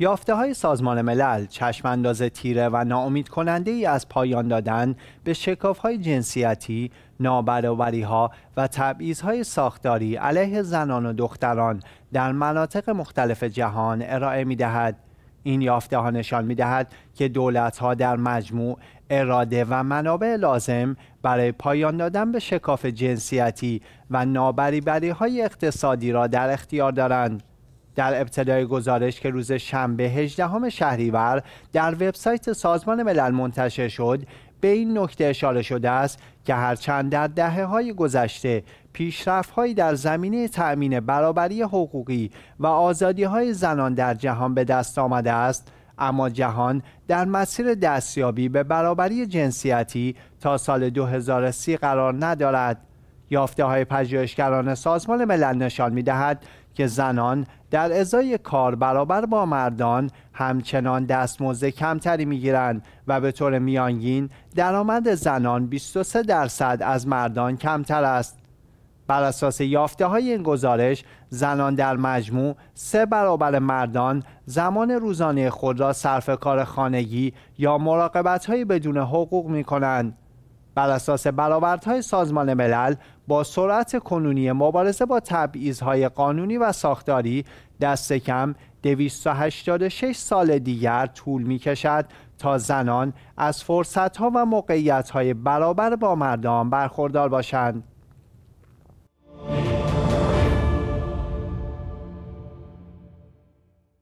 یافته های سازمان ملل چشمانداز تیره و ناامید کننده ای از پایان دادن به شکاف های جنسیتی، نابرابری و تبعیض های ساختاری علیه زنان و دختران در مناطق مختلف جهان ارائه می دهد. این یافته ها نشان می که دولت در مجموع اراده و منابع لازم برای پایان دادن به شکاف جنسیتی و نابرابری های اقتصادی را در اختیار دارند. در ابتدای گزارش که روز شنبه 18 شهریور در وبسایت سازمان ملل منتشر شد به این نکته اشاره شده است که هرچند در دهه های گذشته پیشرفت هایی در زمینه تأمین برابری حقوقی و آزادی های زنان در جهان به دست آمده است اما جهان در مسیر دستیابی به برابری جنسیتی تا سال 2030 قرار ندارد یافته های پژوهشگران سازمان ملل نشان می دهد که زنان در ازای کار برابر با مردان همچنان دستمزد کمتری میگیرند و به طور میانگین درآمد زنان 23 درصد از مردان کمتر است. بر اساس یافته های این گزارش زنان در مجموع سه برابر مردان زمان روزانه خود را صرف کار خانگی یا مراقبت های بدون حقوق می کنند. بر اساس برآوردهای سازمان ملل با سرعت کنونی مبارزه با تبعیض‌های قانونی و ساختاری دست کم 286 سال دیگر طول می تا زنان از فرصتها و موقعیتهای برابر با مردان برخوردار باشند.